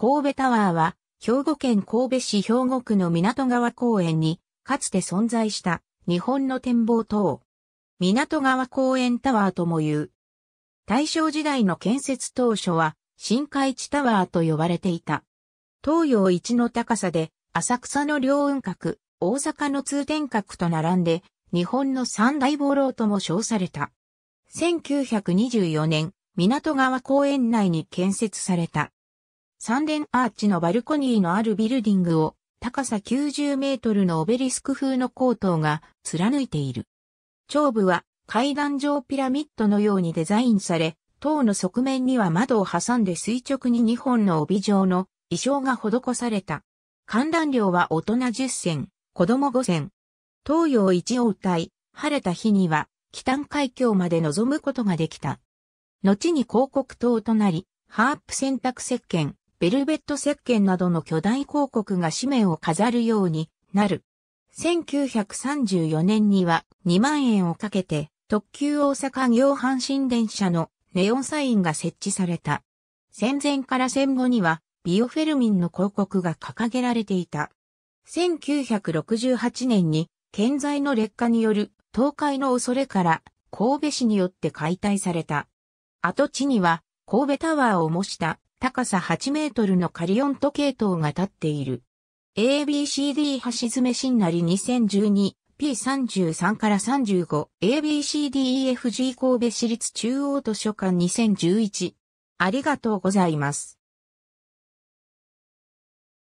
神戸タワーは、兵庫県神戸市兵庫区の港川公園に、かつて存在した日本の展望塔。港川公園タワーとも言う。大正時代の建設当初は、新海地タワーと呼ばれていた。東洋一の高さで、浅草の両雲閣、大阪の通天閣と並んで、日本の三大暴楼とも称された。1924年、港川公園内に建設された。三連アーチのバルコニーのあるビルディングを高さ90メートルのオベリスク風のコートが貫いている。頂部は階段状ピラミッドのようにデザインされ、塔の側面には窓を挟んで垂直に2本の帯状の衣装が施された。観覧料は大人10銭、子供5銭。東洋一応体、晴れた日には、北端海峡まで望むことができた。後に広告塔となり、ハープ選択石鹸、ベルベット石鹸などの巨大広告が紙面を飾るようになる。1934年には2万円をかけて特急大阪洋阪神電車のネオンサインが設置された。戦前から戦後にはビオフェルミンの広告が掲げられていた。1968年に建材の劣化による倒壊の恐れから神戸市によって解体された。跡地には神戸タワーを模した高さ8メートルのカリオン時計塔が立っている。ABCD 橋爪新なり 2012P33 から 35ABCDEFG 神戸市立中央図書館2011ありがとうございます。